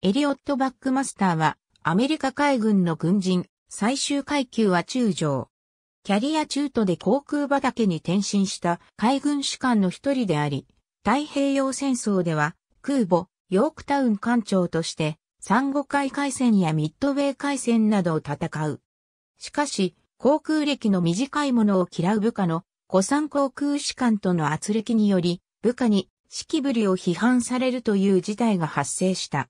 エリオット・バックマスターは、アメリカ海軍の軍人、最終階級は中将。キャリア中途で航空畑に転身した海軍士官の一人であり、太平洋戦争では、空母、ヨークタウン艦長として、産後海海戦やミッドウェイ海戦などを戦う。しかし、航空歴の短いものを嫌う部下の、古参航空士官との圧力により、部下に、式ぶりを批判されるという事態が発生した。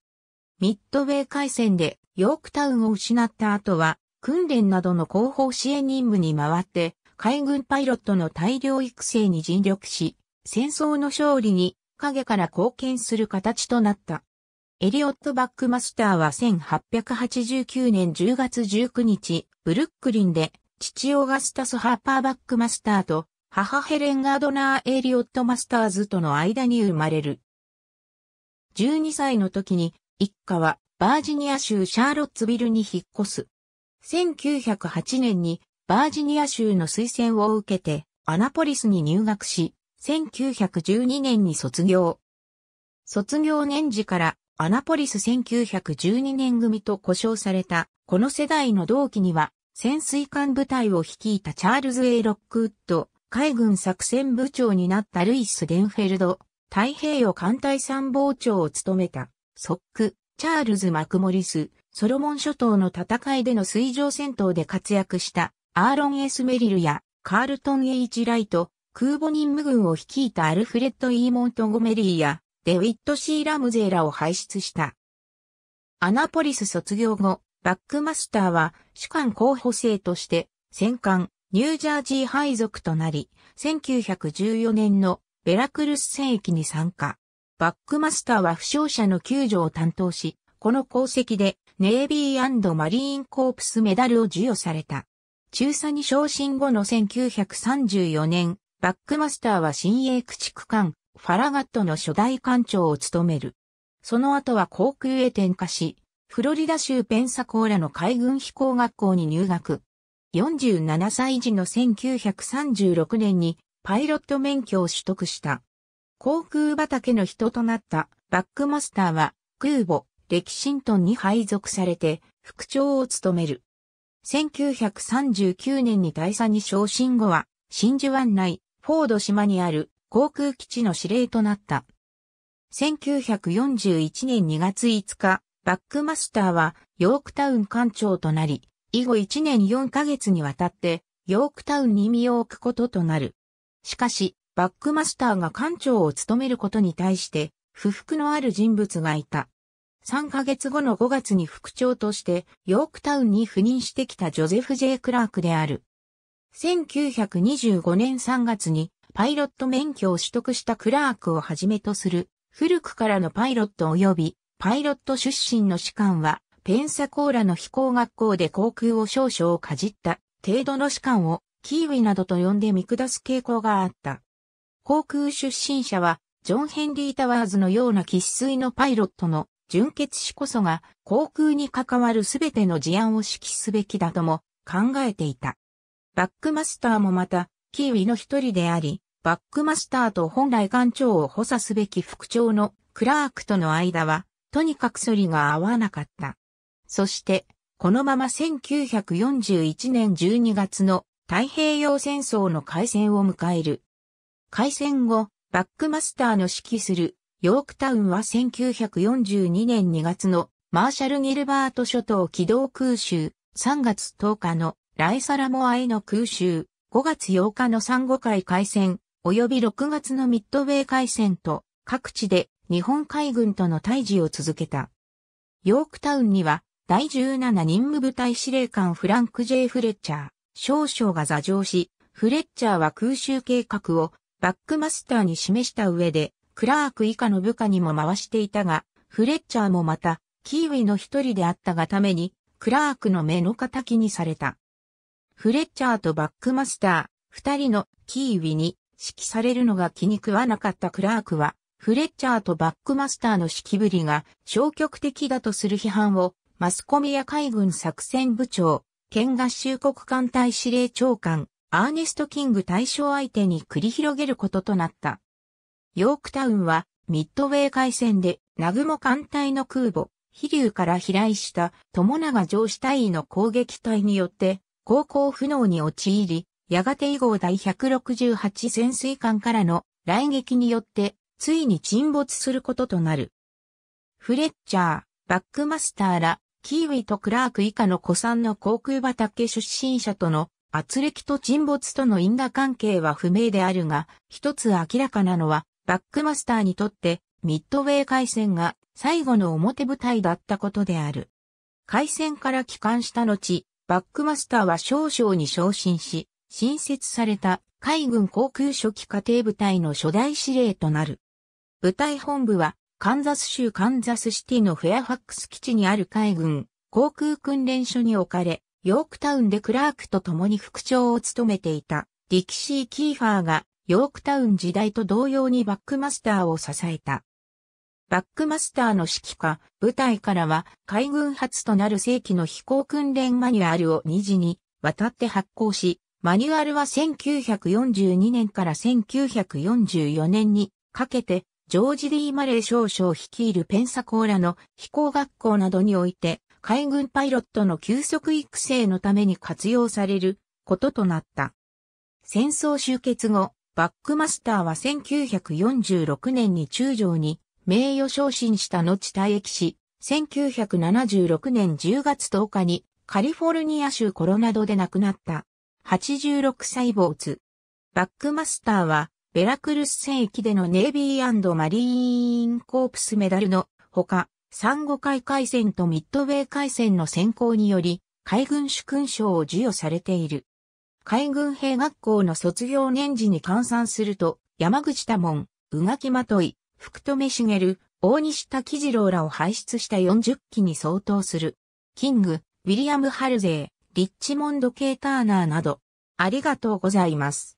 ミッドウェー海戦でヨークタウンを失った後は、訓練などの後方支援任務に回って、海軍パイロットの大量育成に尽力し、戦争の勝利に影から貢献する形となった。エリオット・バックマスターは1889年10月19日、ブルックリンで、父オガスタス・ハーパー・バックマスターと、母ヘレン・ガードナー・エリオット・マスターズとの間に生まれる。12歳の時に一家はバージニア州シャーロッツビルに引っ越す。1908年にバージニア州の推薦を受けてアナポリスに入学し、1912年に卒業。卒業年次からアナポリス1912年組と呼称されたこの世代の同期には潜水艦部隊を率いたチャールズ・エイ・ロックウッド、海軍作戦部長になったルイス・デンフェルド、太平洋艦隊参謀長を務めた。ソック、チャールズ・マクモリス、ソロモン諸島の戦いでの水上戦闘で活躍したアーロン・エス・メリルやカールトン・エイチ・ライト、空母任務軍を率いたアルフレッド・イー・モントゴメリーやデウィット・シー・ラムゼーらを輩出した。アナポリス卒業後、バックマスターは主管候補生として戦艦ニュージャージー配属となり、1914年のベラクルス戦役に参加。バックマスターは負傷者の救助を担当し、この功績でネイビーマリーンコープスメダルを授与された。中佐に昇進後の1934年、バックマスターは新鋭駆逐艦、ファラガットの初代艦長を務める。その後は航空へ転化し、フロリダ州ペンサコーラの海軍飛行学校に入学。47歳時の1936年にパイロット免許を取得した。航空畑の人となったバックマスターは空母レキシントンに配属されて副長を務める。1939年に大佐に昇進後は真珠湾内フォード島にある航空基地の司令となった。1941年2月5日、バックマスターはヨークタウン艦長となり、以後1年4ヶ月にわたってヨークタウンに身を置くこととなる。しかし、バックマスターが艦長を務めることに対して、不服のある人物がいた。3ヶ月後の5月に副長としてヨークタウンに赴任してきたジョゼフ・ジェイクラークである。1925年3月にパイロット免許を取得したクラークをはじめとする古くからのパイロット及びパイロット出身の士官はペンサコーラの飛行学校で航空を少々かじった程度の士官をキーウィなどと呼んで見下す傾向があった。航空出身者は、ジョン・ヘンリー・タワーズのような喫水のパイロットの純血死こそが航空に関わるすべての事案を指揮すべきだとも考えていた。バックマスターもまた、キーウィの一人であり、バックマスターと本来艦長を補佐すべき副長のクラークとの間は、とにかく反りが合わなかった。そして、このまま1941年12月の太平洋戦争の開戦を迎える。開戦後、バックマスターの指揮するヨークタウンは1942年2月のマーシャル・ギルバート諸島機動空襲、3月10日のライサラモアへの空襲、5月8日の産後海海戦、及び6月のミッドウェイ海戦と各地で日本海軍との対峙を続けた。ヨークタウンには第17任務部隊司令官フランク・ジェイフレッチャー、少将が座上し、フレッチャーは空襲計画をバックマスターに示した上で、クラーク以下の部下にも回していたが、フレッチャーもまた、キーウィの一人であったがために、クラークの目の敵にされた。フレッチャーとバックマスター、二人のキーウィに指揮されるのが気に食わなかったクラークは、フレッチャーとバックマスターの指揮ぶりが消極的だとする批判を、マスコミや海軍作戦部長、県合衆国艦隊司令長官、アーネスト・キング対象相手に繰り広げることとなった。ヨークタウンはミッドウェー海戦で南雲艦隊の空母、飛竜から飛来した友長上司隊の攻撃隊によって航行不能に陥り、やがて以後第168潜水艦からの来撃によってついに沈没することとなる。フレッチャー、バックマスターら、キーウィとクラーク以下の古参の航空畑出身者との圧力と沈没との因果関係は不明であるが、一つ明らかなのは、バックマスターにとって、ミッドウェー海戦が最後の表舞台だったことである。海戦から帰還した後、バックマスターは少々に昇進し、新設された海軍航空初期家庭部隊の初代司令となる。部隊本部は、カンザス州カンザスシティのフェアファックス基地にある海軍航空訓練所に置かれ、ヨークタウンでクラークと共に副長を務めていたディキシー・キーファーがヨークタウン時代と同様にバックマスターを支えた。バックマスターの指揮下、部隊からは海軍初となる正規の飛行訓練マニュアルを2次に渡って発行し、マニュアルは1942年から1944年にかけてジョージ・デー・マレー少将率いるペンサコーラの飛行学校などにおいて海軍パイロットの急速育成のために活用されることとなった。戦争終結後、バックマスターは1946年に中将に名誉昇進した後退役し、1976年10月10日にカリフォルニア州コロナドで亡くなった。86歳没。バックマスターは、ベラクルス戦役でのネイビーマリーンコープスメダルのほか、三五海海戦とミッドウェイ海戦の選考により、海軍主勲章を授与されている。海軍兵学校の卒業年次に換算すると、山口多門、宇垣まとい、福留茂、大西滝次郎らを輩出した40機に相当する。キング、ウィリアム・ハルゼー、リッチモンド・ケーターナーなど、ありがとうございます。